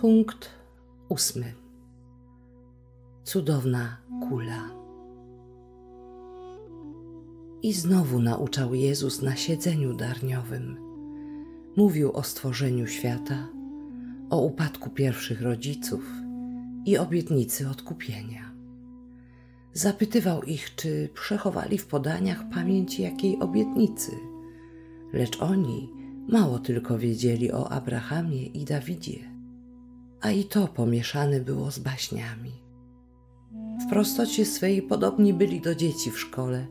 Punkt ósmy. Cudowna kula. I znowu nauczał Jezus na siedzeniu darniowym. Mówił o stworzeniu świata, o upadku pierwszych rodziców i obietnicy odkupienia. Zapytywał ich, czy przechowali w podaniach pamięć jakiej obietnicy, lecz oni mało tylko wiedzieli o Abrahamie i Dawidzie a i to pomieszane było z baśniami. W prostocie swej podobni byli do dzieci w szkole.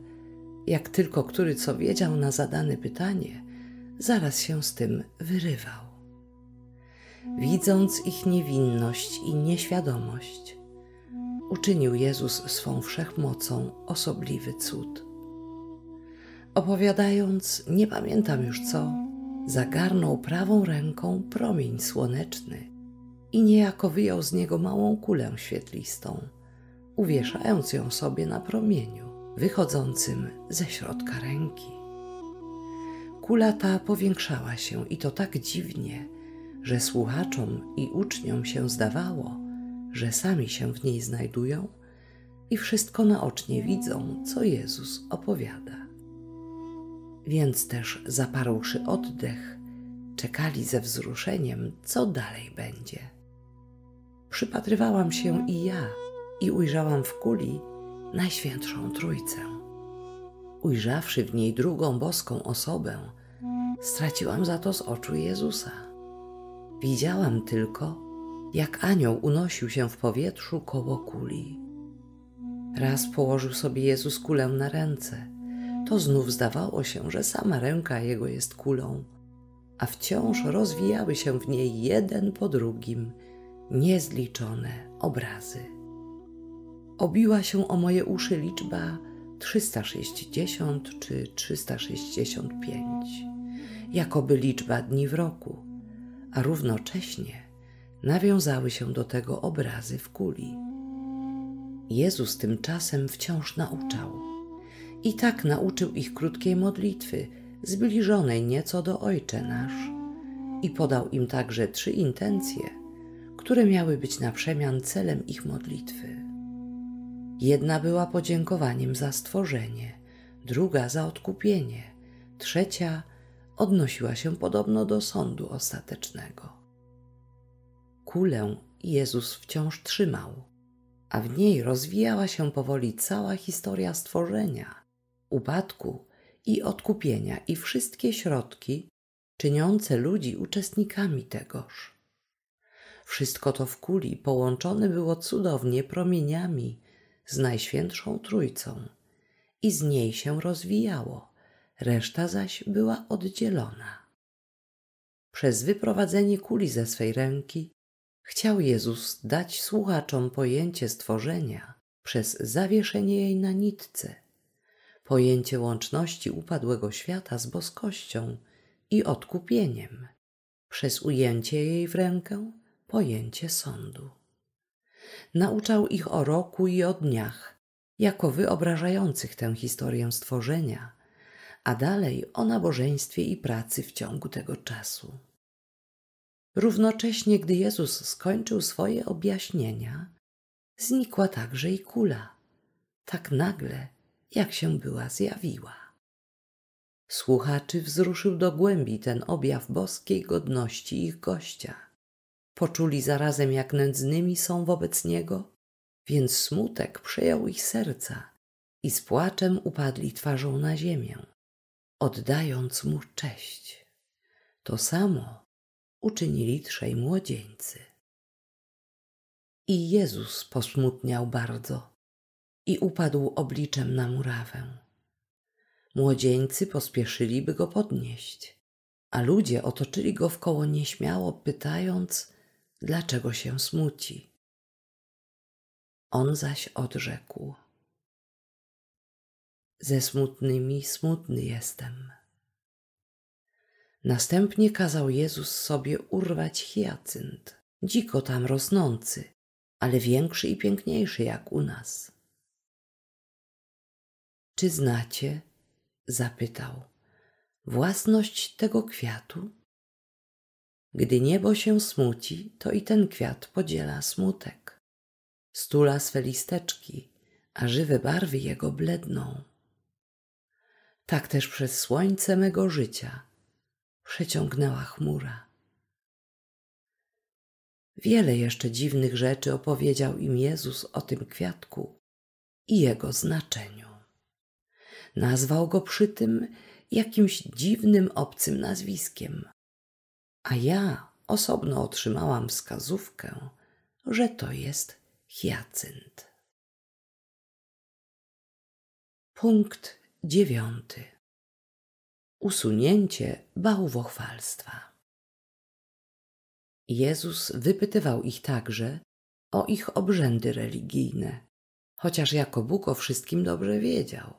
Jak tylko który co wiedział na zadane pytanie, zaraz się z tym wyrywał. Widząc ich niewinność i nieświadomość, uczynił Jezus swą wszechmocą osobliwy cud. Opowiadając, nie pamiętam już co, zagarnął prawą ręką promień słoneczny i niejako wyjął z niego małą kulę świetlistą, uwieszając ją sobie na promieniu wychodzącym ze środka ręki. Kula ta powiększała się i to tak dziwnie, że słuchaczom i uczniom się zdawało, że sami się w niej znajdują i wszystko naocznie widzą, co Jezus opowiada. Więc też zaparłszy oddech, czekali ze wzruszeniem, co dalej będzie przypatrywałam się i ja i ujrzałam w kuli Najświętszą Trójcę. Ujrzawszy w niej drugą boską osobę, straciłam za to z oczu Jezusa. Widziałam tylko, jak anioł unosił się w powietrzu koło kuli. Raz położył sobie Jezus kulę na ręce, to znów zdawało się, że sama ręka jego jest kulą, a wciąż rozwijały się w niej jeden po drugim – niezliczone obrazy. Obiła się o moje uszy liczba 360 czy 365, jakoby liczba dni w roku, a równocześnie nawiązały się do tego obrazy w kuli. Jezus tymczasem wciąż nauczał. I tak nauczył ich krótkiej modlitwy, zbliżonej nieco do Ojcze Nasz, i podał im także trzy intencje – które miały być na przemian celem ich modlitwy. Jedna była podziękowaniem za stworzenie, druga za odkupienie, trzecia odnosiła się podobno do sądu ostatecznego. Kulę Jezus wciąż trzymał, a w niej rozwijała się powoli cała historia stworzenia, upadku i odkupienia i wszystkie środki czyniące ludzi uczestnikami tegoż. Wszystko to w kuli połączone było cudownie promieniami z Najświętszą Trójcą i z niej się rozwijało, reszta zaś była oddzielona. Przez wyprowadzenie kuli ze swej ręki chciał Jezus dać słuchaczom pojęcie stworzenia przez zawieszenie jej na nitce, pojęcie łączności upadłego świata z boskością i odkupieniem, przez ujęcie jej w rękę pojęcie sądu. Nauczał ich o roku i o dniach, jako wyobrażających tę historię stworzenia, a dalej o nabożeństwie i pracy w ciągu tego czasu. Równocześnie, gdy Jezus skończył swoje objaśnienia, znikła także i kula, tak nagle, jak się była zjawiła. Słuchaczy wzruszył do głębi ten objaw boskiej godności ich gościa – Poczuli zarazem, jak nędznymi są wobec niego, więc smutek przejął ich serca i z płaczem upadli twarzą na ziemię, oddając mu cześć. To samo uczynili trzej młodzieńcy. I Jezus posmutniał bardzo i upadł obliczem na murawę. Młodzieńcy pospieszyli, by go podnieść, a ludzie otoczyli go wkoło nieśmiało, pytając, dlaczego się smuci. On zaś odrzekł: Ze smutnymi smutny jestem. Następnie kazał Jezus sobie urwać hiacynt, dziko tam rosnący, ale większy i piękniejszy jak u nas. Czy znacie, zapytał, własność tego kwiatu? Gdy niebo się smuci, to i ten kwiat podziela smutek. Stula swe listeczki, a żywe barwy jego bledną. Tak też przez słońce mego życia przeciągnęła chmura. Wiele jeszcze dziwnych rzeczy opowiedział im Jezus o tym kwiatku i jego znaczeniu. Nazwał go przy tym jakimś dziwnym obcym nazwiskiem a ja osobno otrzymałam wskazówkę, że to jest hiacynt. Punkt dziewiąty. Usunięcie bałwochwalstwa. Jezus wypytywał ich także o ich obrzędy religijne, chociaż jako Bóg o wszystkim dobrze wiedział.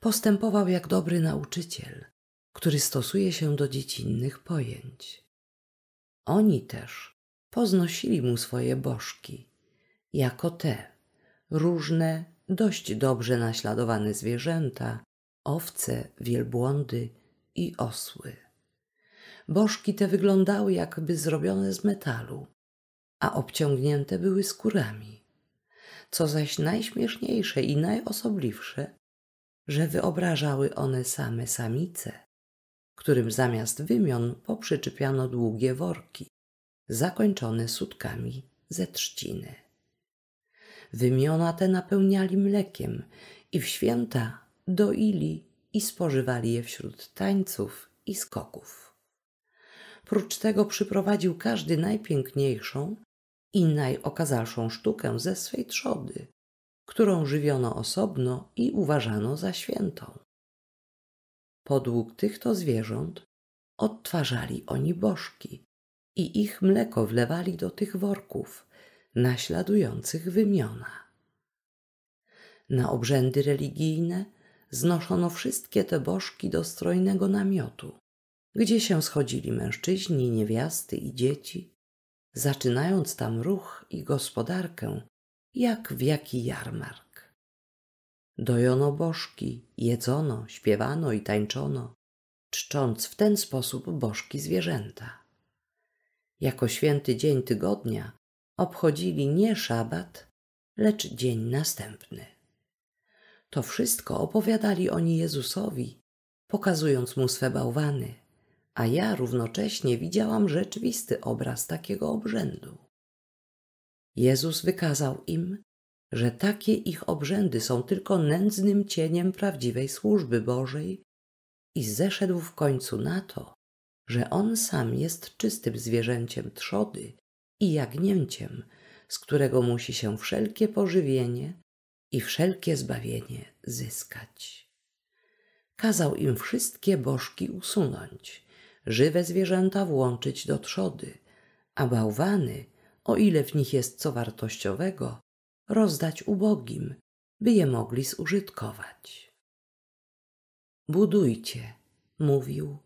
Postępował jak dobry nauczyciel, który stosuje się do dziecinnych pojęć. Oni też poznosili mu swoje bożki, jako te różne, dość dobrze naśladowane zwierzęta, owce, wielbłądy i osły. Bożki te wyglądały jakby zrobione z metalu, a obciągnięte były skórami. Co zaś najśmieszniejsze i najosobliwsze, że wyobrażały one same samice, którym zamiast wymion poprzyczypiano długie worki, zakończone sutkami ze trzciny. Wymiona te napełniali mlekiem i w święta doili i spożywali je wśród tańców i skoków. Prócz tego przyprowadził każdy najpiękniejszą i najokazalszą sztukę ze swej trzody, którą żywiono osobno i uważano za świętą. Podług tych to zwierząt odtwarzali oni bożki i ich mleko wlewali do tych worków naśladujących wymiona. Na obrzędy religijne znoszono wszystkie te bożki do strojnego namiotu, gdzie się schodzili mężczyźni, niewiasty i dzieci, zaczynając tam ruch i gospodarkę, jak w jaki jarmark. Dojono bożki, jedzono, śpiewano i tańczono, czcząc w ten sposób bożki zwierzęta. Jako święty dzień tygodnia obchodzili nie szabat, lecz dzień następny. To wszystko opowiadali oni Jezusowi, pokazując mu swe bałwany, a ja równocześnie widziałam rzeczywisty obraz takiego obrzędu. Jezus wykazał im, że takie ich obrzędy są tylko nędznym cieniem prawdziwej służby Bożej i zeszedł w końcu na to, że on sam jest czystym zwierzęciem trzody i jagnięciem, z którego musi się wszelkie pożywienie i wszelkie zbawienie zyskać. Kazał im wszystkie bożki usunąć, żywe zwierzęta włączyć do trzody, a bałwany, o ile w nich jest co wartościowego, rozdać ubogim, by je mogli zużytkować. Budujcie, mówił,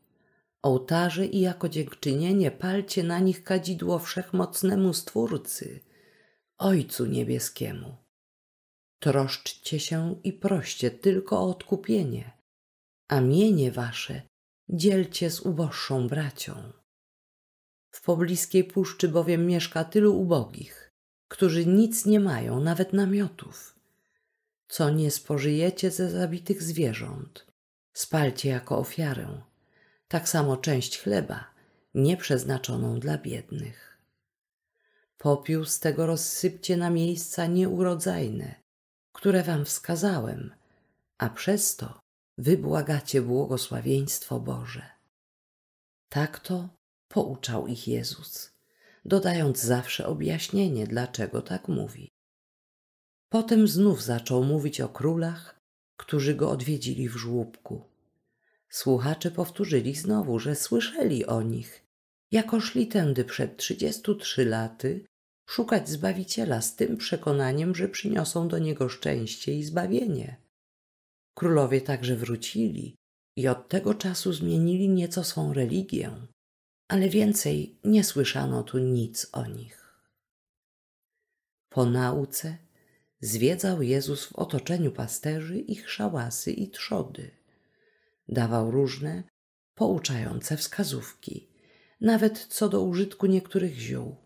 ołtarze i jako dziękczynienie palcie na nich kadzidło wszechmocnemu Stwórcy, Ojcu Niebieskiemu. Troszczcie się i proście tylko o odkupienie, a mienie wasze dzielcie z uboższą bracią. W pobliskiej puszczy bowiem mieszka tylu ubogich, którzy nic nie mają, nawet namiotów. Co nie spożyjecie ze zabitych zwierząt, spalcie jako ofiarę, tak samo część chleba, nieprzeznaczoną dla biednych. Popiół z tego rozsypcie na miejsca nieurodzajne, które wam wskazałem, a przez to wybłagacie błogosławieństwo Boże. Tak to pouczał ich Jezus dodając zawsze objaśnienie, dlaczego tak mówi. Potem znów zaczął mówić o królach, którzy go odwiedzili w żłóbku. Słuchacze powtórzyli znowu, że słyszeli o nich, jako szli tędy przed trzydziestu trzy laty, szukać Zbawiciela z tym przekonaniem, że przyniosą do niego szczęście i zbawienie. Królowie także wrócili i od tego czasu zmienili nieco swą religię ale więcej nie słyszano tu nic o nich. Po nauce zwiedzał Jezus w otoczeniu pasterzy ich szałasy i trzody. Dawał różne, pouczające wskazówki, nawet co do użytku niektórych ziół.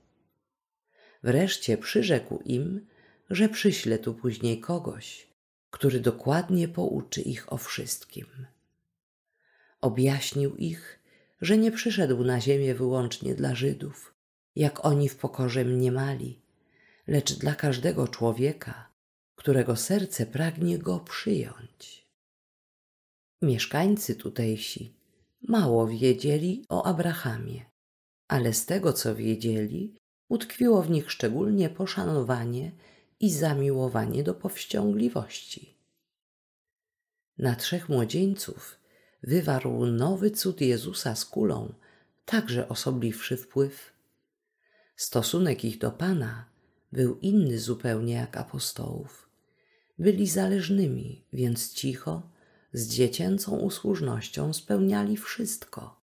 Wreszcie przyrzekł im, że przyśle tu później kogoś, który dokładnie pouczy ich o wszystkim. Objaśnił ich, że nie przyszedł na ziemię wyłącznie dla Żydów, jak oni w pokorze mniemali, lecz dla każdego człowieka, którego serce pragnie go przyjąć. Mieszkańcy tutejsi mało wiedzieli o Abrahamie, ale z tego co wiedzieli, utkwiło w nich szczególnie poszanowanie i zamiłowanie do powściągliwości. Na trzech młodzieńców wywarł nowy cud Jezusa z kulą, także osobliwszy wpływ. Stosunek ich do Pana był inny zupełnie jak apostołów. Byli zależnymi, więc cicho, z dziecięcą usłużnością spełniali wszystko,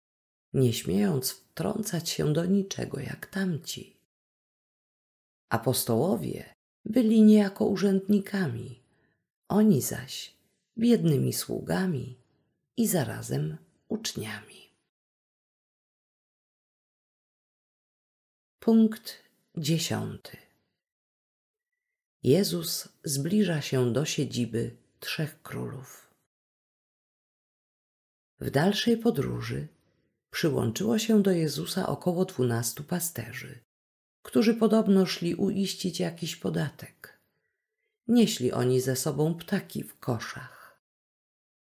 nie śmiejąc wtrącać się do niczego jak tamci. Apostołowie byli niejako urzędnikami, oni zaś biednymi sługami i zarazem uczniami. Punkt dziesiąty. Jezus zbliża się do siedziby trzech królów. W dalszej podróży przyłączyło się do Jezusa około dwunastu pasterzy, którzy podobno szli uiścić jakiś podatek. Nieśli oni ze sobą ptaki w koszach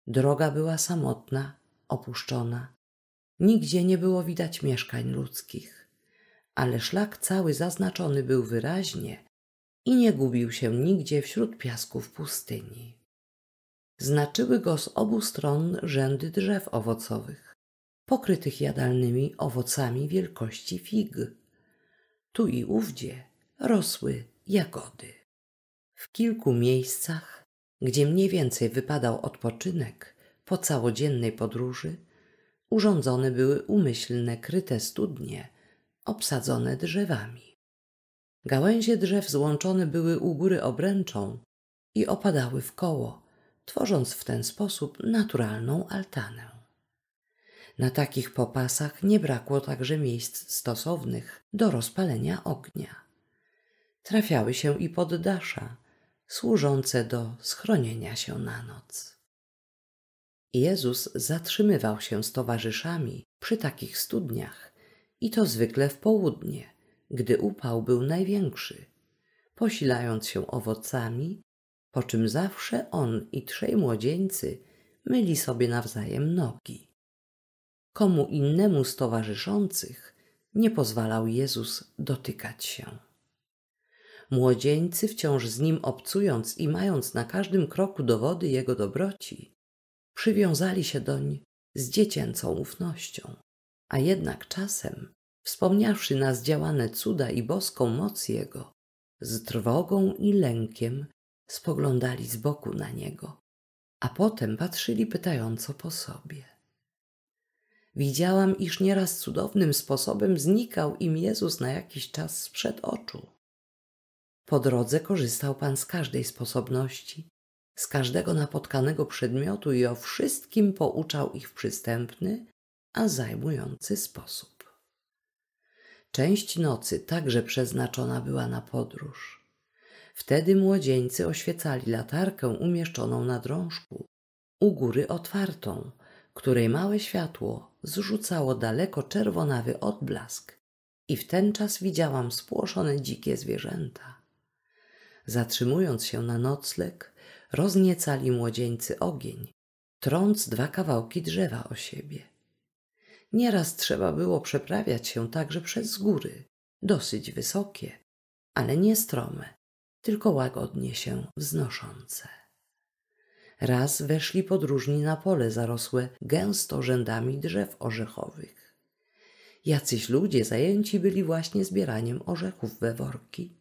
Droga była samotna, opuszczona. Nigdzie nie było widać mieszkań ludzkich, ale szlak cały zaznaczony był wyraźnie i nie gubił się nigdzie wśród piasków pustyni. Znaczyły go z obu stron rzędy drzew owocowych, pokrytych jadalnymi owocami wielkości fig. Tu i ówdzie rosły jagody. W kilku miejscach gdzie mniej więcej wypadał odpoczynek po całodziennej podróży, urządzone były umyślne kryte studnie obsadzone drzewami. Gałęzie drzew złączone były u góry obręczą i opadały w koło, tworząc w ten sposób naturalną altanę. Na takich popasach nie brakło także miejsc stosownych do rozpalenia ognia. Trafiały się i poddasza – służące do schronienia się na noc. Jezus zatrzymywał się z towarzyszami przy takich studniach i to zwykle w południe, gdy upał był największy, posilając się owocami, po czym zawsze on i trzej młodzieńcy myli sobie nawzajem nogi. Komu innemu z towarzyszących nie pozwalał Jezus dotykać się. Młodzieńcy, wciąż z nim obcując i mając na każdym kroku dowody jego dobroci, przywiązali się doń z dziecięcą ufnością. A jednak czasem, wspomniawszy na zdziałane cuda i boską moc jego, z trwogą i lękiem spoglądali z boku na niego, a potem patrzyli pytająco po sobie. Widziałam, iż nieraz cudownym sposobem znikał im Jezus na jakiś czas sprzed oczu. Po drodze korzystał pan z każdej sposobności, z każdego napotkanego przedmiotu i o wszystkim pouczał ich w przystępny, a zajmujący sposób. Część nocy także przeznaczona była na podróż. Wtedy młodzieńcy oświecali latarkę umieszczoną na drążku, u góry otwartą, której małe światło zrzucało daleko czerwonawy odblask i w ten czas widziałam spłoszone dzikie zwierzęta. Zatrzymując się na nocleg, rozniecali młodzieńcy ogień, trąc dwa kawałki drzewa o siebie. Nieraz trzeba było przeprawiać się także przez góry, dosyć wysokie, ale nie strome, tylko łagodnie się wznoszące. Raz weszli podróżni na pole zarosłe gęsto rzędami drzew orzechowych. Jacyś ludzie zajęci byli właśnie zbieraniem orzechów we worki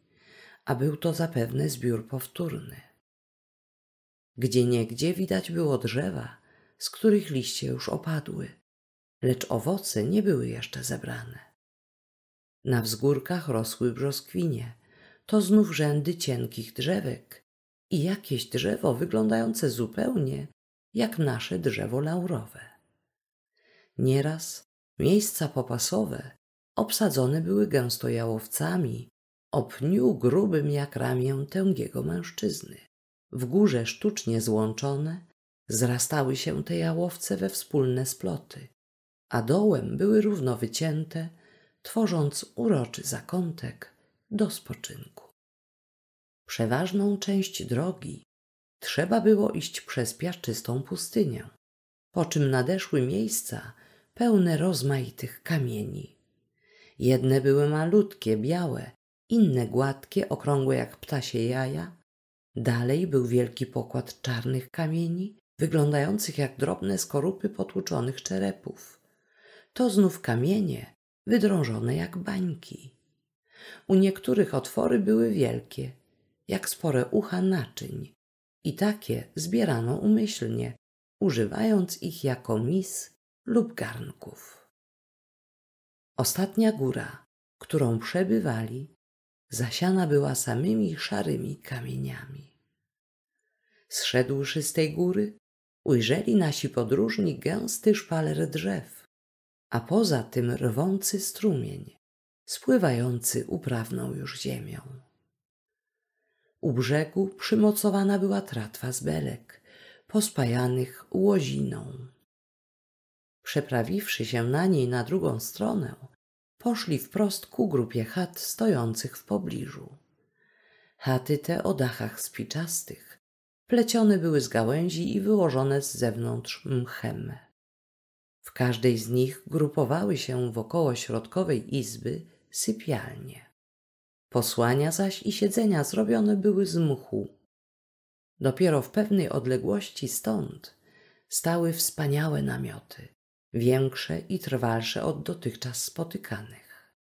a był to zapewne zbiór powtórny. Gdzie niegdzie widać było drzewa, z których liście już opadły, lecz owoce nie były jeszcze zebrane. Na wzgórkach rosły brzoskwinie, to znów rzędy cienkich drzewek i jakieś drzewo wyglądające zupełnie jak nasze drzewo laurowe. Nieraz miejsca popasowe obsadzone były gęsto jałowcami o pniu grubym jak ramię tęgiego mężczyzny. W górze sztucznie złączone zrastały się te jałowce we wspólne sploty, a dołem były równo wycięte, tworząc uroczy zakątek do spoczynku. Przeważną część drogi trzeba było iść przez piaszczystą pustynię, po czym nadeszły miejsca pełne rozmaitych kamieni. Jedne były malutkie, białe, inne gładkie, okrągłe jak ptasie jaja. Dalej był wielki pokład czarnych kamieni, wyglądających jak drobne skorupy potłuczonych czerepów. To znów kamienie, wydrążone jak bańki. U niektórych otwory były wielkie, jak spore ucha naczyń, i takie zbierano umyślnie, używając ich jako mis lub garnków. Ostatnia góra, którą przebywali, zasiana była samymi szarymi kamieniami. Zszedłszy z tej góry, ujrzeli nasi podróżni gęsty szpaler drzew, a poza tym rwący strumień, spływający uprawną już ziemią. U brzegu przymocowana była tratwa z belek, pospajanych łoziną. Przeprawiwszy się na niej na drugą stronę, poszli wprost ku grupie chat stojących w pobliżu. Chaty te o dachach spiczastych plecione były z gałęzi i wyłożone z zewnątrz mchem. W każdej z nich grupowały się wokoło środkowej izby sypialnie. Posłania zaś i siedzenia zrobione były z mchu. Dopiero w pewnej odległości stąd stały wspaniałe namioty, większe i trwalsze od dotychczas spotykanych.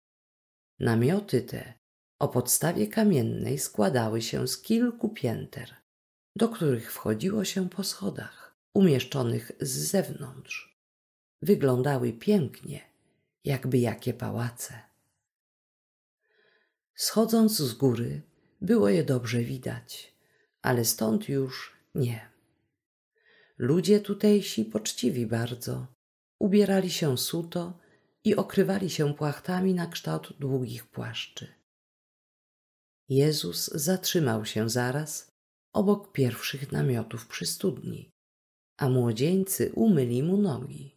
Namioty te o podstawie kamiennej składały się z kilku pięter, do których wchodziło się po schodach umieszczonych z zewnątrz. Wyglądały pięknie, jakby jakie pałace. Schodząc z góry, było je dobrze widać, ale stąd już nie. Ludzie tutejsi poczciwi bardzo, ubierali się suto i okrywali się płachtami na kształt długich płaszczy. Jezus zatrzymał się zaraz obok pierwszych namiotów przy studni, a młodzieńcy umyli mu nogi.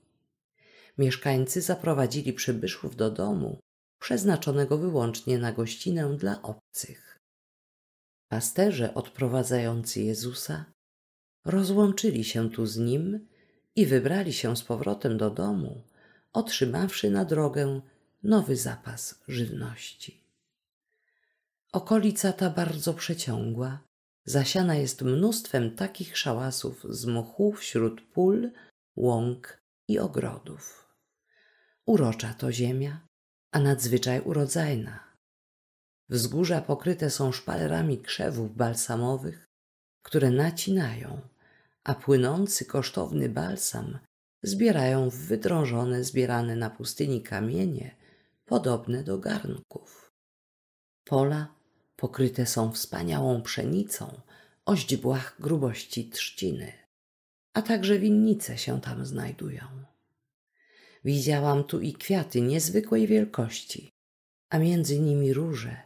Mieszkańcy zaprowadzili przybyszów do domu, przeznaczonego wyłącznie na gościnę dla obcych. Pasterze odprowadzający Jezusa rozłączyli się tu z nim i wybrali się z powrotem do domu, otrzymawszy na drogę nowy zapas żywności. Okolica ta bardzo przeciągła, zasiana jest mnóstwem takich szałasów z mchu wśród pól, łąk i ogrodów. Urocza to ziemia, a nadzwyczaj urodzajna. Wzgórza pokryte są szpalerami krzewów balsamowych, które nacinają a płynący kosztowny balsam zbierają w wydrążone, zbierane na pustyni kamienie, podobne do garnków. Pola pokryte są wspaniałą pszenicą o źdźbłach grubości trzciny, a także winnice się tam znajdują. Widziałam tu i kwiaty niezwykłej wielkości, a między nimi róże,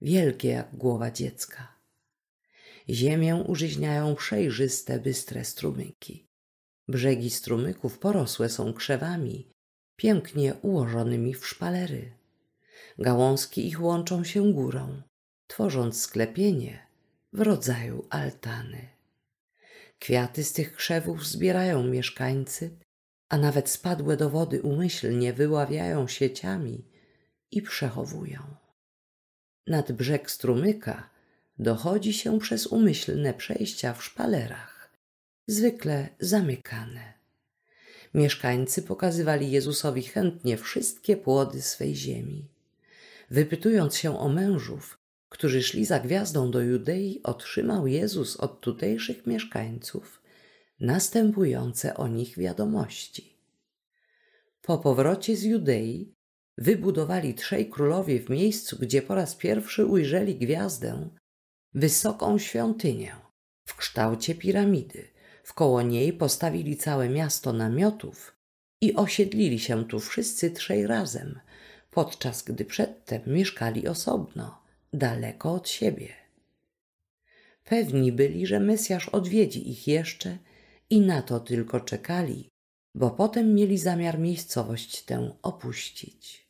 wielkie jak głowa dziecka. Ziemię użyźniają przejrzyste, bystre strumyki. Brzegi strumyków porosłe są krzewami, pięknie ułożonymi w szpalery. Gałązki ich łączą się górą, tworząc sklepienie w rodzaju altany. Kwiaty z tych krzewów zbierają mieszkańcy, a nawet spadłe do wody umyślnie wyławiają sieciami i przechowują. Nad brzeg strumyka dochodzi się przez umyślne przejścia w szpalerach, zwykle zamykane. Mieszkańcy pokazywali Jezusowi chętnie wszystkie płody swej ziemi. Wypytując się o mężów, którzy szli za gwiazdą do Judei, otrzymał Jezus od tutejszych mieszkańców następujące o nich wiadomości. Po powrocie z Judei wybudowali trzej królowie w miejscu, gdzie po raz pierwszy ujrzeli gwiazdę, wysoką świątynię w kształcie piramidy. Wkoło niej postawili całe miasto namiotów i osiedlili się tu wszyscy trzej razem, podczas gdy przedtem mieszkali osobno, daleko od siebie. Pewni byli, że Mesjasz odwiedzi ich jeszcze i na to tylko czekali, bo potem mieli zamiar miejscowość tę opuścić.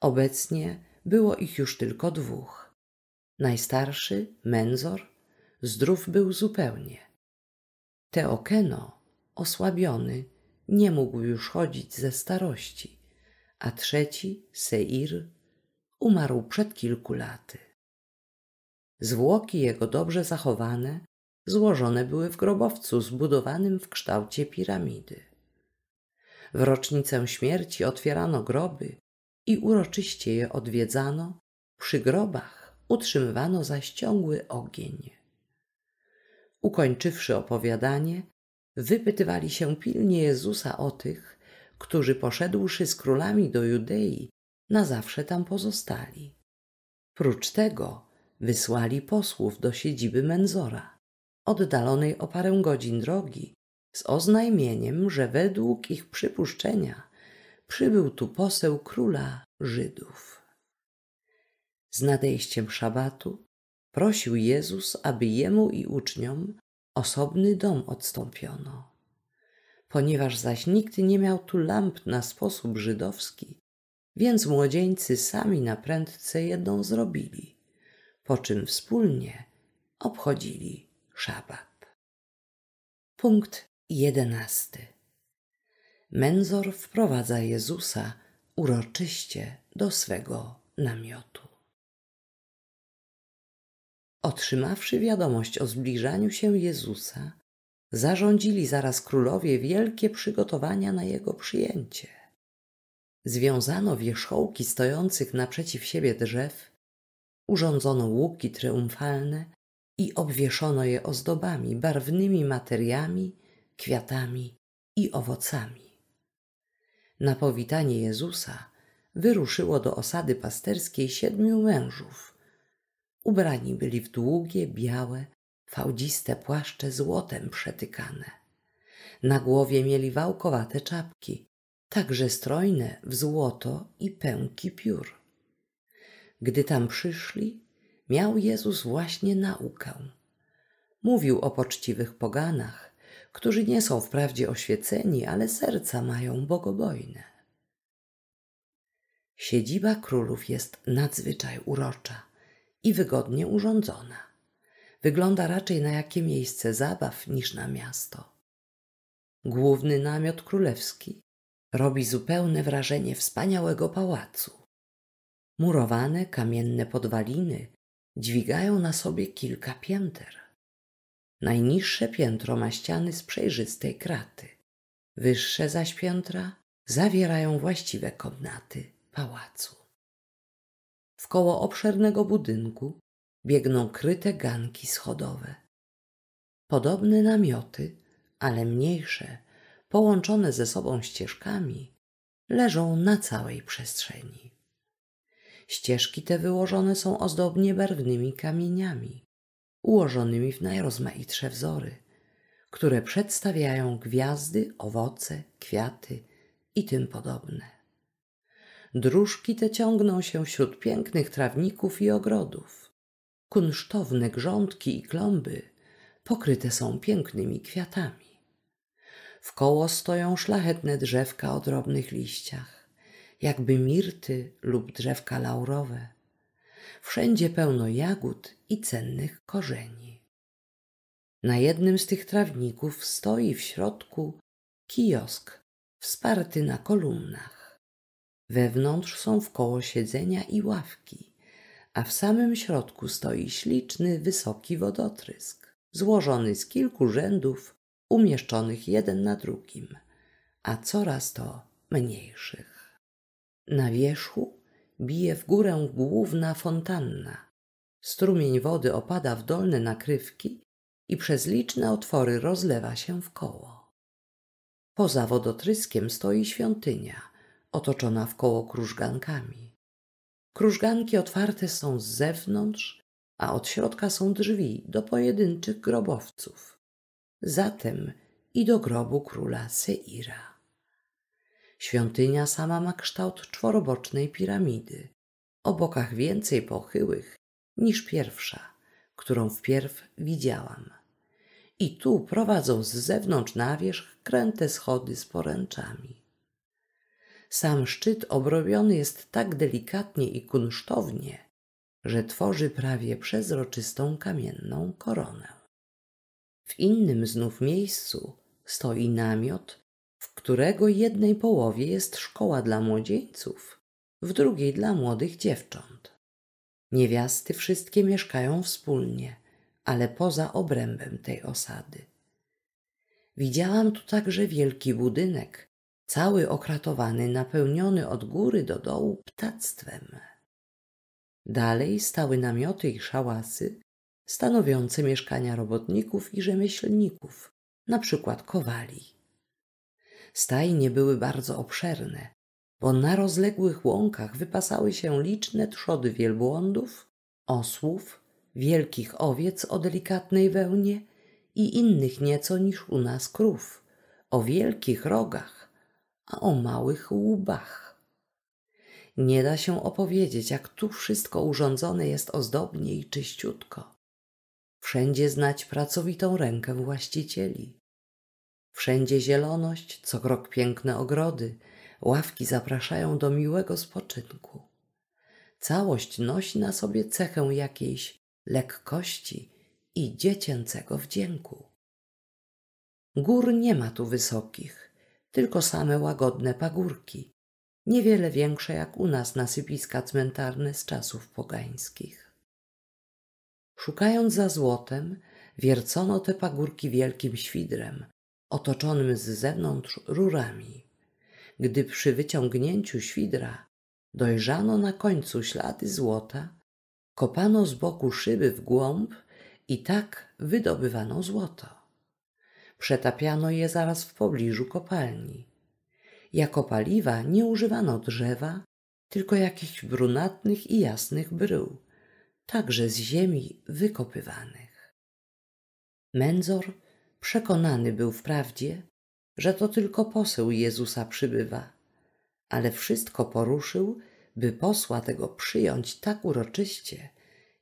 Obecnie było ich już tylko dwóch. Najstarszy, Menzor, zdrów był zupełnie. Teokeno, osłabiony, nie mógł już chodzić ze starości, a trzeci, Seir, umarł przed kilku laty. Zwłoki jego dobrze zachowane złożone były w grobowcu zbudowanym w kształcie piramidy. W rocznicę śmierci otwierano groby i uroczyście je odwiedzano przy grobach utrzymywano zaś ciągły ogień. Ukończywszy opowiadanie, wypytywali się pilnie Jezusa o tych, którzy poszedłszy z królami do Judei, na zawsze tam pozostali. Prócz tego wysłali posłów do siedziby Menzora, oddalonej o parę godzin drogi, z oznajmieniem, że według ich przypuszczenia przybył tu poseł króla Żydów. Z nadejściem szabatu prosił Jezus, aby jemu i uczniom osobny dom odstąpiono. Ponieważ zaś nikt nie miał tu lamp na sposób żydowski, więc młodzieńcy sami na prędce jedną zrobili, po czym wspólnie obchodzili szabat. Punkt jedenasty. Menzor wprowadza Jezusa uroczyście do swego namiotu. Otrzymawszy wiadomość o zbliżaniu się Jezusa, zarządzili zaraz królowie wielkie przygotowania na jego przyjęcie. Związano wierzchołki stojących naprzeciw siebie drzew, urządzono łuki triumfalne i obwieszono je ozdobami, barwnymi materiami, kwiatami i owocami. Na powitanie Jezusa wyruszyło do osady pasterskiej siedmiu mężów – Ubrani byli w długie, białe, fałdziste płaszcze złotem przetykane. Na głowie mieli wałkowate czapki, także strojne w złoto i pęki piór. Gdy tam przyszli, miał Jezus właśnie naukę. Mówił o poczciwych poganach, którzy nie są wprawdzie oświeceni, ale serca mają bogobojne. Siedziba królów jest nadzwyczaj urocza i wygodnie urządzona. Wygląda raczej na jakie miejsce zabaw niż na miasto. Główny namiot królewski robi zupełne wrażenie wspaniałego pałacu. Murowane kamienne podwaliny dźwigają na sobie kilka pięter. Najniższe piętro ma ściany z przejrzystej kraty. Wyższe zaś piętra zawierają właściwe komnaty pałacu. Wkoło obszernego budynku biegną kryte ganki schodowe. Podobne namioty, ale mniejsze, połączone ze sobą ścieżkami, leżą na całej przestrzeni. Ścieżki te wyłożone są ozdobnie barwnymi kamieniami, ułożonymi w najrozmaitsze wzory, które przedstawiają gwiazdy, owoce, kwiaty i tym podobne. Dróżki te ciągną się wśród pięknych trawników i ogrodów. Kunsztowne grządki i klomby pokryte są pięknymi kwiatami. Wkoło stoją szlachetne drzewka o drobnych liściach, jakby mirty lub drzewka laurowe. Wszędzie pełno jagód i cennych korzeni. Na jednym z tych trawników stoi w środku kiosk wsparty na kolumnach. Wewnątrz są w koło siedzenia i ławki, a w samym środku stoi śliczny, wysoki wodotrysk, złożony z kilku rzędów, umieszczonych jeden na drugim, a coraz to mniejszych. Na wierzchu bije w górę główna fontanna. Strumień wody opada w dolne nakrywki i przez liczne otwory rozlewa się w koło. Poza wodotryskiem stoi świątynia, otoczona wkoło krużgankami. Krużganki otwarte są z zewnątrz, a od środka są drzwi do pojedynczych grobowców. Zatem i do grobu króla Seira. Świątynia sama ma kształt czworobocznej piramidy, o bokach więcej pochyłych niż pierwsza, którą wpierw widziałam. I tu prowadzą z zewnątrz na wierzch kręte schody z poręczami sam szczyt obrobiony jest tak delikatnie i kunsztownie, że tworzy prawie przezroczystą kamienną koronę. W innym znów miejscu stoi namiot, w którego jednej połowie jest szkoła dla młodzieńców, w drugiej dla młodych dziewcząt. Niewiasty wszystkie mieszkają wspólnie, ale poza obrębem tej osady. Widziałam tu także wielki budynek, cały okratowany, napełniony od góry do dołu ptactwem. Dalej stały namioty i szałasy, stanowiące mieszkania robotników i rzemieślników, na przykład kowali. Stajnie były bardzo obszerne, bo na rozległych łąkach wypasały się liczne trzody wielbłądów, osłów, wielkich owiec o delikatnej wełnie i innych nieco niż u nas krów, o wielkich rogach, a o małych łubach? Nie da się opowiedzieć, jak tu wszystko urządzone jest ozdobnie i czyściutko. Wszędzie znać pracowitą rękę właścicieli. Wszędzie zieloność, co krok piękne ogrody, ławki zapraszają do miłego spoczynku. Całość nosi na sobie cechę jakiejś lekkości i dziecięcego wdzięku. Gór nie ma tu wysokich, tylko same łagodne pagórki, niewiele większe jak u nas nasypiska cmentarne z czasów pogańskich. Szukając za złotem, wiercono te pagórki wielkim świdrem, otoczonym z zewnątrz rurami. Gdy przy wyciągnięciu świdra dojrzano na końcu ślady złota, kopano z boku szyby w głąb i tak wydobywano złoto. Przetapiano je zaraz w pobliżu kopalni. Jako paliwa nie używano drzewa, tylko jakichś brunatnych i jasnych brył, także z ziemi wykopywanych. Menzor przekonany był wprawdzie, że to tylko poseł Jezusa przybywa, ale wszystko poruszył, by posła tego przyjąć tak uroczyście,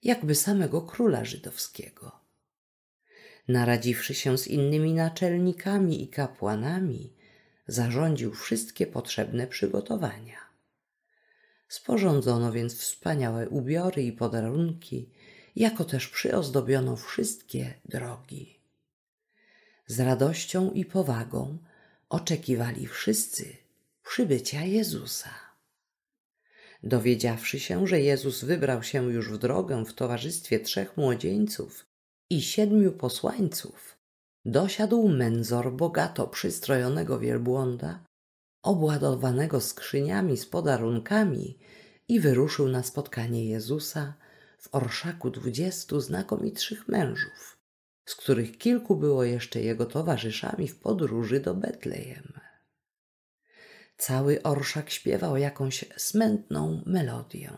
jakby samego króla żydowskiego naradziwszy się z innymi naczelnikami i kapłanami, zarządził wszystkie potrzebne przygotowania. Sporządzono więc wspaniałe ubiory i podarunki, jako też przyozdobiono wszystkie drogi. Z radością i powagą oczekiwali wszyscy przybycia Jezusa. Dowiedziawszy się, że Jezus wybrał się już w drogę w towarzystwie trzech młodzieńców, i siedmiu posłańców dosiadł menzor bogato przystrojonego wielbłąda, obładowanego skrzyniami z podarunkami i wyruszył na spotkanie Jezusa w orszaku dwudziestu znakomitszych mężów, z których kilku było jeszcze jego towarzyszami w podróży do Betlejem. Cały orszak śpiewał jakąś smętną melodię.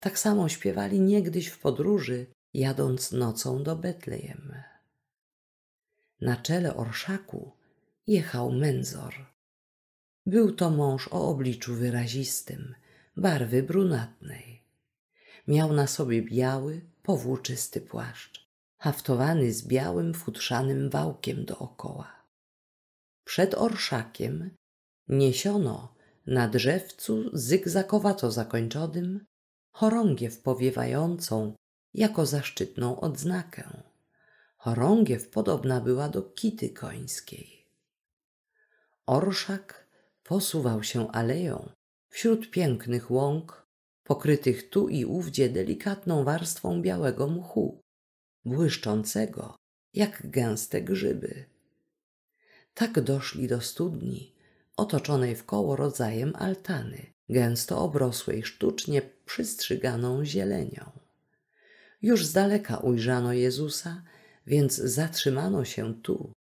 Tak samo śpiewali niegdyś w podróży jadąc nocą do Betlejem. Na czele orszaku jechał Menzor. Był to mąż o obliczu wyrazistym, barwy brunatnej. Miał na sobie biały, powłóczysty płaszcz, haftowany z białym, futrzanym wałkiem dookoła. Przed orszakiem niesiono na drzewcu zygzakowato zakończonym chorągiew powiewającą jako zaszczytną odznakę. Chorągiew podobna była do kity końskiej. Orszak posuwał się aleją wśród pięknych łąk, pokrytych tu i ówdzie delikatną warstwą białego mchu, błyszczącego jak gęste grzyby. Tak doszli do studni, otoczonej w koło rodzajem altany, gęsto obrosłej sztucznie przystrzyganą zielenią. Już z daleka ujrzano Jezusa, więc zatrzymano się tu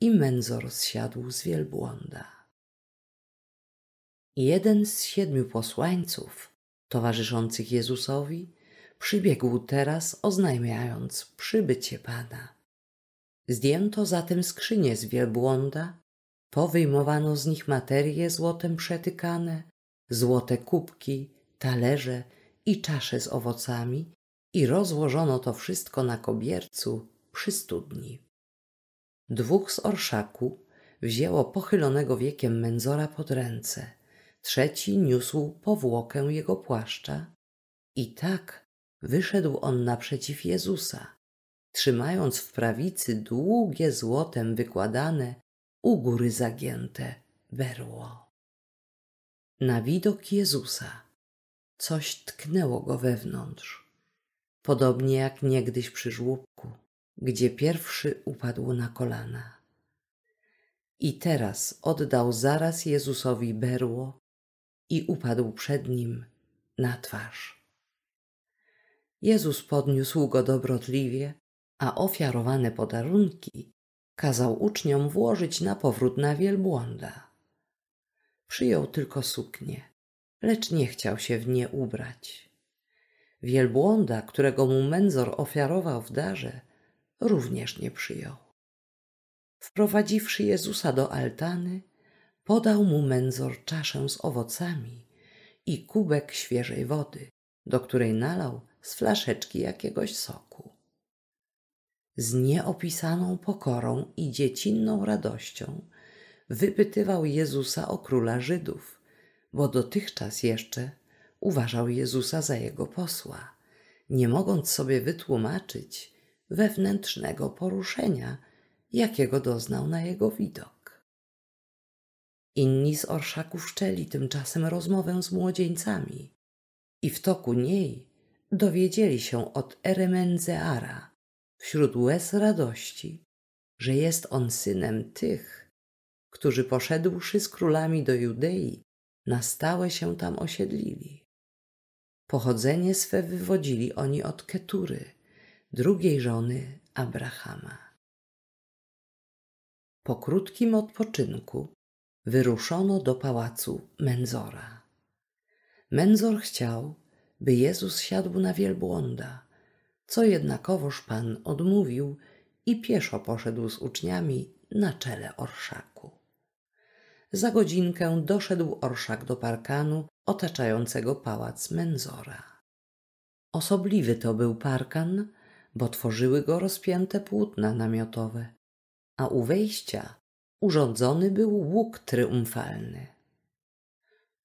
i Menzor zsiadł z wielbłąda. Jeden z siedmiu posłańców, towarzyszących Jezusowi, przybiegł teraz oznajmiając przybycie Pana. Zdjęto zatem skrzynie z wielbłąda, powyjmowano z nich materie złotem przetykane, złote kubki, talerze i czasze z owocami i rozłożono to wszystko na kobiercu przy studni. Dwóch z orszaku wzięło pochylonego wiekiem menzora pod ręce, trzeci niósł powłokę jego płaszcza i tak wyszedł on naprzeciw Jezusa, trzymając w prawicy długie złotem wykładane, u góry zagięte berło. Na widok Jezusa coś tknęło go wewnątrz podobnie jak niegdyś przy żłóbku, gdzie pierwszy upadł na kolana. I teraz oddał zaraz Jezusowi berło i upadł przed nim na twarz. Jezus podniósł go dobrotliwie, a ofiarowane podarunki kazał uczniom włożyć na powrót na wielbłąda. Przyjął tylko suknię, lecz nie chciał się w nie ubrać. Wielbłąda, którego mu Menzor ofiarował w darze, również nie przyjął. Wprowadziwszy Jezusa do altany, podał mu Menzor czaszę z owocami i kubek świeżej wody, do której nalał z flaszeczki jakiegoś soku. Z nieopisaną pokorą i dziecinną radością wypytywał Jezusa o króla Żydów, bo dotychczas jeszcze uważał Jezusa za jego posła, nie mogąc sobie wytłumaczyć wewnętrznego poruszenia, jakiego doznał na jego widok. Inni z orszaków szczeli tymczasem rozmowę z młodzieńcami i w toku niej dowiedzieli się od Eremenzeara wśród łez radości, że jest on synem tych, którzy poszedłszy z królami do Judei, na stałe się tam osiedlili. Pochodzenie swe wywodzili oni od Ketury, drugiej żony Abrahama. Po krótkim odpoczynku wyruszono do pałacu Menzora. Menzor chciał, by Jezus siadł na wielbłąda, co jednakowoż Pan odmówił i pieszo poszedł z uczniami na czele orszaku za godzinkę doszedł orszak do parkanu otaczającego pałac Menzora. Osobliwy to był parkan, bo tworzyły go rozpięte płótna namiotowe, a u wejścia urządzony był łuk triumfalny.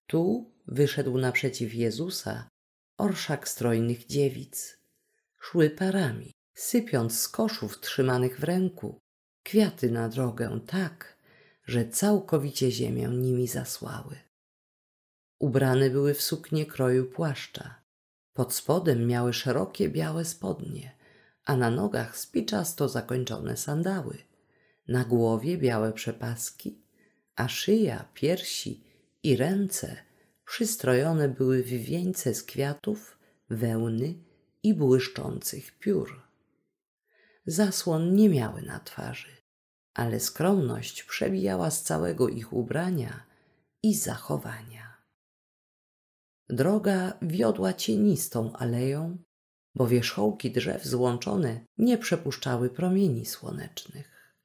Tu wyszedł naprzeciw Jezusa orszak strojnych dziewic. Szły parami, sypiąc z koszów trzymanych w ręku kwiaty na drogę tak, że całkowicie ziemię nimi zasłały. Ubrane były w suknie kroju płaszcza. Pod spodem miały szerokie białe spodnie, a na nogach spiczasto zakończone sandały. Na głowie białe przepaski, a szyja, piersi i ręce przystrojone były w wieńce z kwiatów, wełny i błyszczących piór. Zasłon nie miały na twarzy ale skromność przebijała z całego ich ubrania i zachowania. Droga wiodła cienistą aleją, bo wierzchołki drzew złączone nie przepuszczały promieni słonecznych.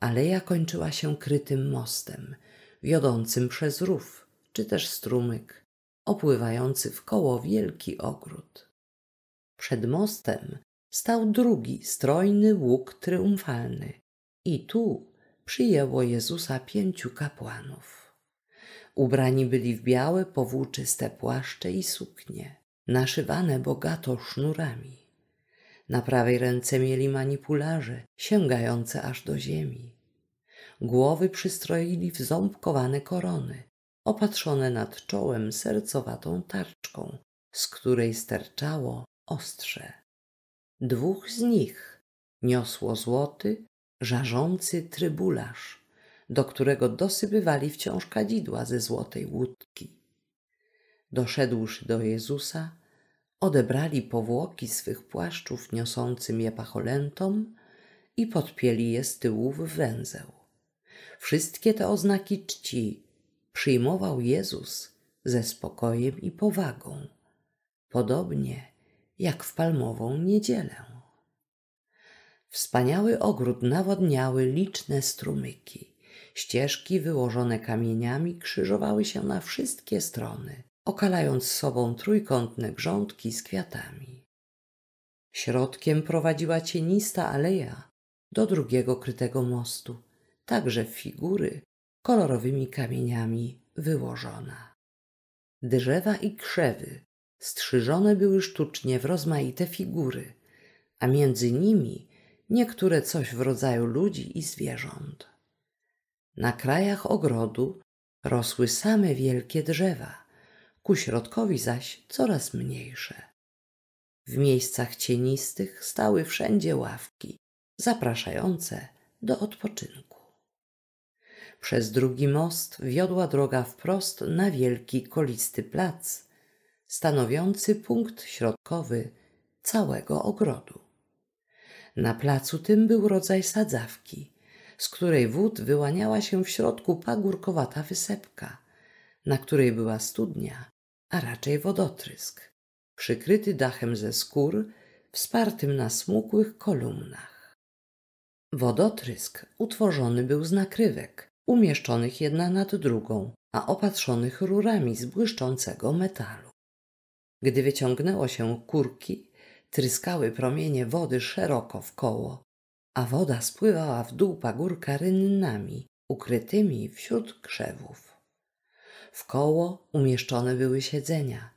Aleja kończyła się krytym mostem, wiodącym przez rów czy też strumyk, opływający w koło wielki ogród. Przed mostem stał drugi strojny łuk triumfalny, i tu przyjęło Jezusa pięciu kapłanów. Ubrani byli w białe, powłóczyste płaszcze i suknie, naszywane bogato sznurami. Na prawej ręce mieli manipularze, sięgające aż do ziemi. Głowy przystroili w ząbkowane korony, opatrzone nad czołem sercowatą tarczką, z której sterczało ostrze. Dwóch z nich niosło złoty, żarzący trybularz, do którego dosypywali wciąż kadzidła ze złotej łódki. Doszedłszy do Jezusa, odebrali powłoki swych płaszczów niosącym je pacholętom i podpieli je z tyłu w węzeł. Wszystkie te oznaki czci przyjmował Jezus ze spokojem i powagą, podobnie jak w palmową niedzielę. Wspaniały ogród nawodniały liczne strumyki. Ścieżki wyłożone kamieniami krzyżowały się na wszystkie strony, okalając sobą trójkątne grządki z kwiatami. Środkiem prowadziła cienista aleja do drugiego krytego mostu, także figury kolorowymi kamieniami wyłożona. Drzewa i krzewy strzyżone były sztucznie w rozmaite figury, a między nimi niektóre coś w rodzaju ludzi i zwierząt. Na krajach ogrodu rosły same wielkie drzewa, ku środkowi zaś coraz mniejsze. W miejscach cienistych stały wszędzie ławki, zapraszające do odpoczynku. Przez drugi most wiodła droga wprost na wielki kolisty plac, stanowiący punkt środkowy całego ogrodu. Na placu tym był rodzaj sadzawki, z której wód wyłaniała się w środku pagórkowata wysepka, na której była studnia, a raczej wodotrysk, przykryty dachem ze skór, wspartym na smukłych kolumnach. Wodotrysk utworzony był z nakrywek, umieszczonych jedna nad drugą, a opatrzonych rurami z błyszczącego metalu. Gdy wyciągnęło się kurki, tryskały promienie wody szeroko w koło, a woda spływała w dół pagórka rynnami, ukrytymi wśród krzewów. W koło umieszczone były siedzenia,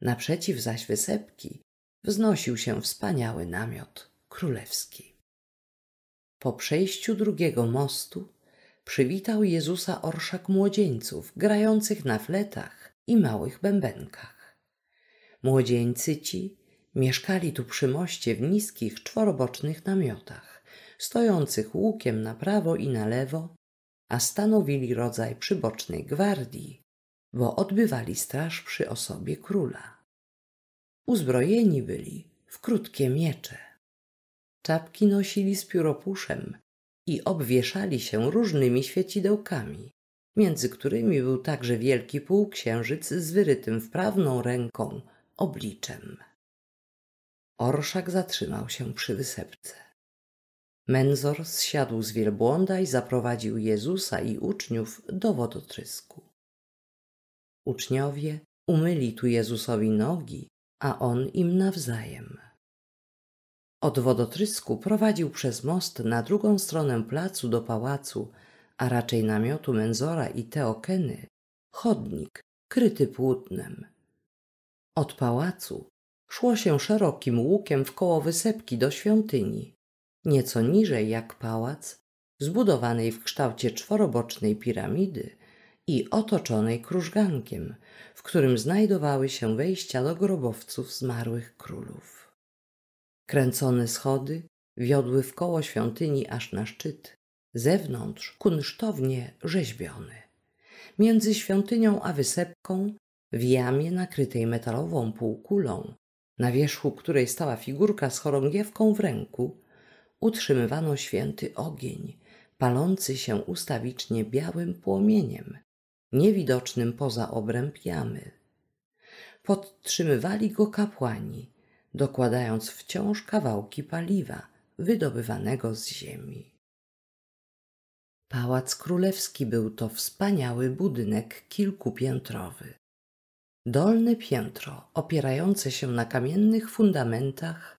naprzeciw zaś wysepki wznosił się wspaniały namiot królewski. Po przejściu drugiego mostu przywitał Jezusa orszak młodzieńców grających na fletach i małych bębenkach. Młodzieńcy ci Mieszkali tu przy moście w niskich, czworobocznych namiotach, stojących łukiem na prawo i na lewo, a stanowili rodzaj przybocznej gwardii, bo odbywali straż przy osobie króla. Uzbrojeni byli w krótkie miecze. Czapki nosili z pióropuszem i obwieszali się różnymi świecidełkami, między którymi był także wielki półksiężyc z wyrytym w prawną ręką obliczem. Orszak zatrzymał się przy wysepce. Menzor zsiadł z wielbłąda i zaprowadził Jezusa i uczniów do wodotrysku. Uczniowie umyli tu Jezusowi nogi, a on im nawzajem. Od wodotrysku prowadził przez most na drugą stronę placu do pałacu, a raczej namiotu Menzora i Teokeny, chodnik kryty płótnem. Od pałacu Szło się szerokim łukiem w koło wysepki do świątyni. Nieco niżej jak pałac, zbudowanej w kształcie czworobocznej piramidy i otoczonej krużgankiem, w którym znajdowały się wejścia do grobowców zmarłych królów. Kręcone schody wiodły w koło świątyni aż na szczyt, zewnątrz kunsztownie rzeźbiony. Między świątynią a wysepką, w jamie nakrytej metalową półkulą, na wierzchu której stała figurka z chorągiewką w ręku, utrzymywano święty ogień, palący się ustawicznie białym płomieniem, niewidocznym poza obręb jamy. Podtrzymywali go kapłani, dokładając wciąż kawałki paliwa wydobywanego z ziemi. Pałac królewski był to wspaniały budynek kilkupiętrowy. Dolne piętro, opierające się na kamiennych fundamentach,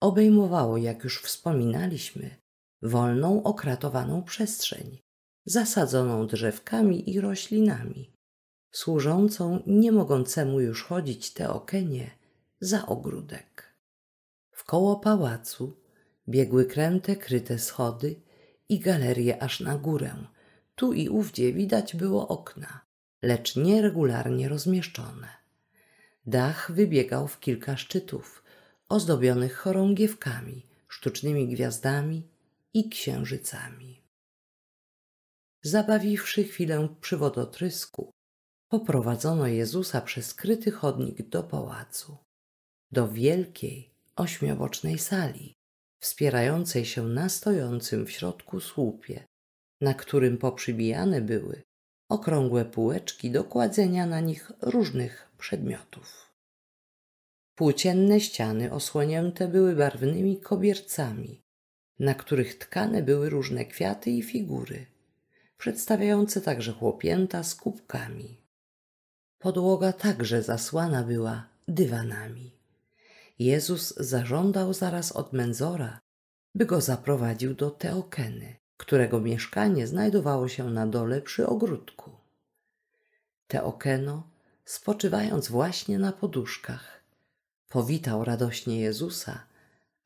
obejmowało, jak już wspominaliśmy, wolną okratowaną przestrzeń, zasadzoną drzewkami i roślinami, służącą nie mogącemu już chodzić te okenie za ogródek. Wkoło pałacu biegły kręte, kryte schody i galerie aż na górę. Tu i ówdzie widać było okna, lecz nieregularnie rozmieszczone. Dach wybiegał w kilka szczytów, ozdobionych chorągiewkami, sztucznymi gwiazdami i księżycami. Zabawiwszy chwilę przy wodotrysku, poprowadzono Jezusa przez kryty chodnik do pałacu, do wielkiej, ośmiobocznej sali, wspierającej się na stojącym w środku słupie, na którym poprzybijane były okrągłe półeczki do kładzenia na nich różnych przedmiotów. Płócienne ściany osłonięte były barwnymi kobiercami, na których tkane były różne kwiaty i figury, przedstawiające także chłopięta z kubkami. Podłoga także zasłana była dywanami. Jezus zażądał zaraz od Menzora, by go zaprowadził do Teokeny którego mieszkanie znajdowało się na dole przy ogródku. Teokeno, spoczywając właśnie na poduszkach, powitał radośnie Jezusa,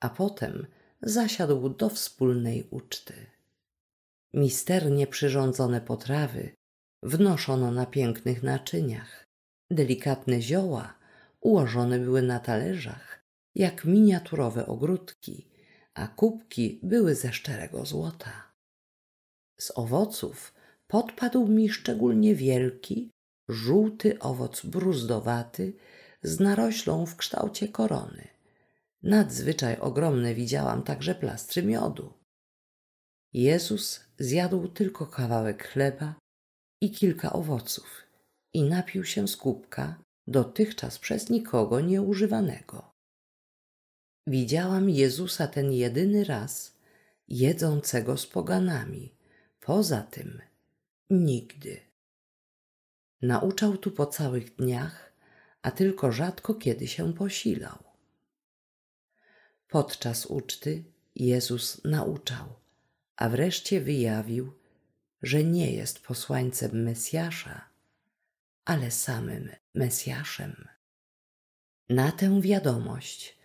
a potem zasiadł do wspólnej uczty. Misternie przyrządzone potrawy wnoszono na pięknych naczyniach. Delikatne zioła ułożone były na talerzach, jak miniaturowe ogródki, a kubki były ze szczerego złota. Z owoców podpadł mi szczególnie wielki, żółty owoc bruzdowaty z naroślą w kształcie korony. Nadzwyczaj ogromne widziałam także plastry miodu. Jezus zjadł tylko kawałek chleba i kilka owoców i napił się z kubka dotychczas przez nikogo nieużywanego. Widziałam Jezusa ten jedyny raz, jedzącego z poganami, Poza tym nigdy. Nauczał tu po całych dniach, a tylko rzadko kiedy się posilał. Podczas uczty Jezus nauczał, a wreszcie wyjawił, że nie jest posłańcem Mesjasza, ale samym Mesjaszem. Na tę wiadomość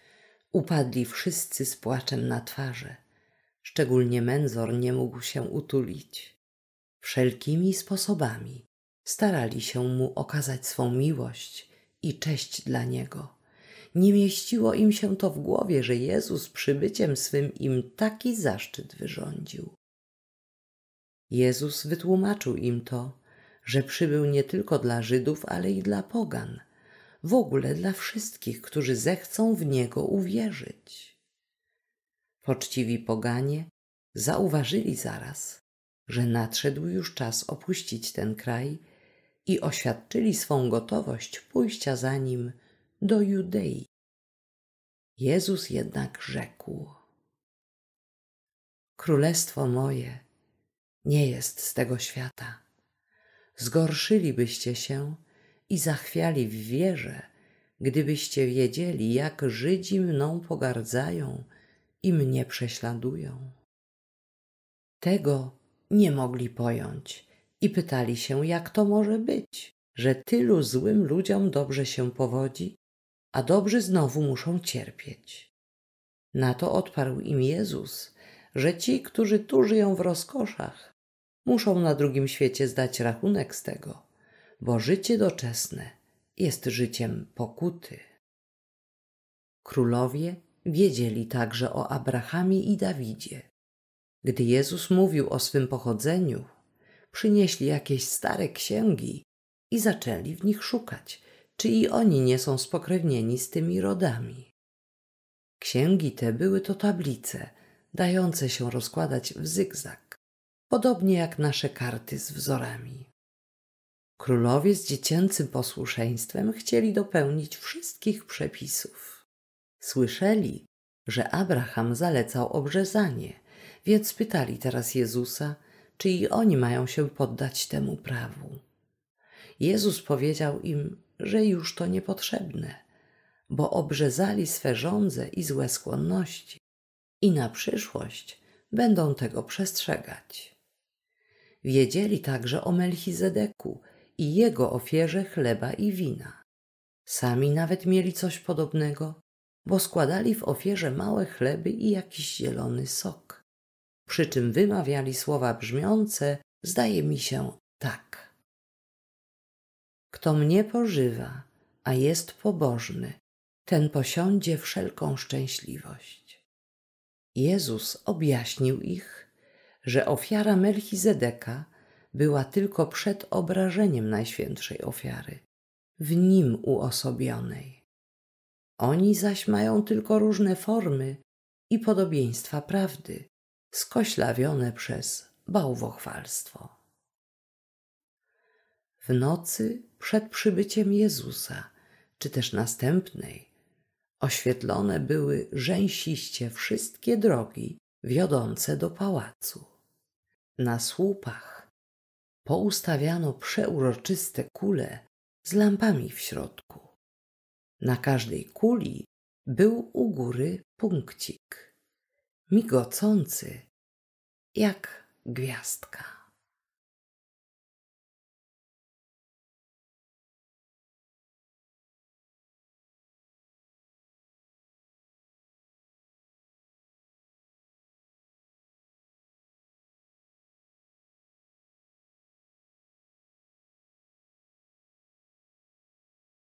upadli wszyscy z płaczem na twarze, Szczególnie menzor nie mógł się utulić. Wszelkimi sposobami starali się mu okazać swą miłość i cześć dla niego. Nie mieściło im się to w głowie, że Jezus przybyciem swym im taki zaszczyt wyrządził. Jezus wytłumaczył im to, że przybył nie tylko dla Żydów, ale i dla pogan, w ogóle dla wszystkich, którzy zechcą w Niego uwierzyć. Poczciwi poganie zauważyli zaraz, że nadszedł już czas opuścić ten kraj i oświadczyli swą gotowość pójścia za nim do Judei. Jezus jednak rzekł: Królestwo moje nie jest z tego świata. Zgorszylibyście się i zachwiali w wierze, gdybyście wiedzieli, jak Żydzi mną pogardzają – i mnie prześladują. Tego nie mogli pojąć i pytali się, jak to może być, że tylu złym ludziom dobrze się powodzi, a dobrzy znowu muszą cierpieć. Na to odparł im Jezus, że ci, którzy tu żyją w rozkoszach, muszą na drugim świecie zdać rachunek z tego, bo życie doczesne jest życiem pokuty. Królowie Wiedzieli także o Abrahamie i Dawidzie. Gdy Jezus mówił o swym pochodzeniu, przynieśli jakieś stare księgi i zaczęli w nich szukać, czy i oni nie są spokrewnieni z tymi rodami. Księgi te były to tablice, dające się rozkładać w zygzak, podobnie jak nasze karty z wzorami. Królowie z dziecięcym posłuszeństwem chcieli dopełnić wszystkich przepisów. Słyszeli, że Abraham zalecał obrzezanie, więc spytali teraz Jezusa, czy i oni mają się poddać temu prawu. Jezus powiedział im, że już to niepotrzebne, bo obrzezali swe żądze i złe skłonności i na przyszłość będą tego przestrzegać. Wiedzieli także o Melchizedeku i jego ofierze chleba i wina. Sami nawet mieli coś podobnego bo składali w ofierze małe chleby i jakiś zielony sok. Przy czym wymawiali słowa brzmiące, zdaje mi się, tak. Kto mnie pożywa, a jest pobożny, ten posiądzie wszelką szczęśliwość. Jezus objaśnił ich, że ofiara Melchizedeka była tylko przed obrażeniem Najświętszej Ofiary, w nim uosobionej. Oni zaś mają tylko różne formy i podobieństwa prawdy, skoślawione przez bałwochwalstwo. W nocy przed przybyciem Jezusa, czy też następnej, oświetlone były rzęsiście wszystkie drogi wiodące do pałacu. Na słupach poustawiano przeuroczyste kule z lampami w środku. Na każdej kuli był u góry punkcik, migocący jak gwiazdka.